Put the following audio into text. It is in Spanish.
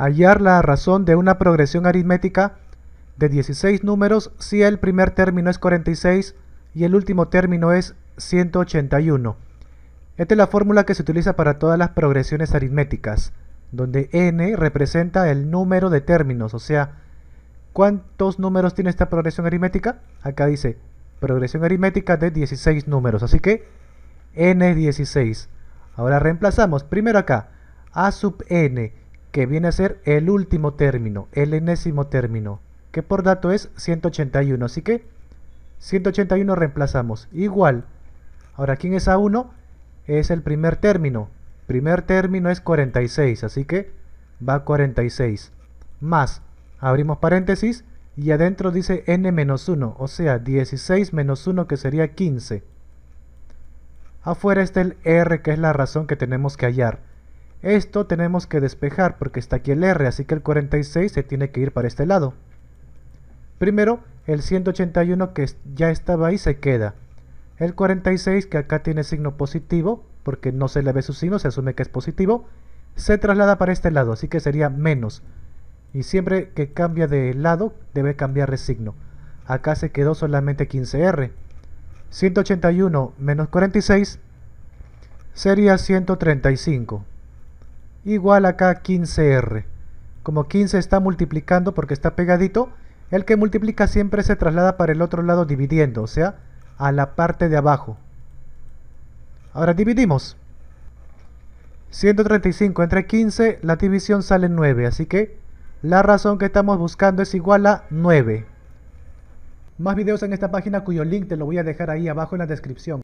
hallar la razón de una progresión aritmética de 16 números si el primer término es 46 y el último término es 181. Esta es la fórmula que se utiliza para todas las progresiones aritméticas, donde n representa el número de términos, o sea, ¿cuántos números tiene esta progresión aritmética? Acá dice, progresión aritmética de 16 números, así que n es 16. Ahora reemplazamos primero acá, a sub n, que viene a ser el último término, el enésimo término, que por dato es 181. Así que 181 reemplazamos. Igual. Ahora, ¿quién es A1? Es el primer término. Primer término es 46, así que va 46. Más, abrimos paréntesis y adentro dice n-1, o sea, 16 menos 1 que sería 15. Afuera está el r que es la razón que tenemos que hallar. Esto tenemos que despejar porque está aquí el R, así que el 46 se tiene que ir para este lado. Primero, el 181 que ya estaba ahí se queda. El 46, que acá tiene signo positivo, porque no se le ve su signo, se asume que es positivo, se traslada para este lado, así que sería menos. Y siempre que cambia de lado, debe cambiar de signo. Acá se quedó solamente 15R. 181 menos 46 sería 135 igual acá 15R. Como 15 está multiplicando porque está pegadito, el que multiplica siempre se traslada para el otro lado dividiendo, o sea, a la parte de abajo. Ahora dividimos. 135 entre 15, la división sale 9, así que la razón que estamos buscando es igual a 9. Más videos en esta página cuyo link te lo voy a dejar ahí abajo en la descripción.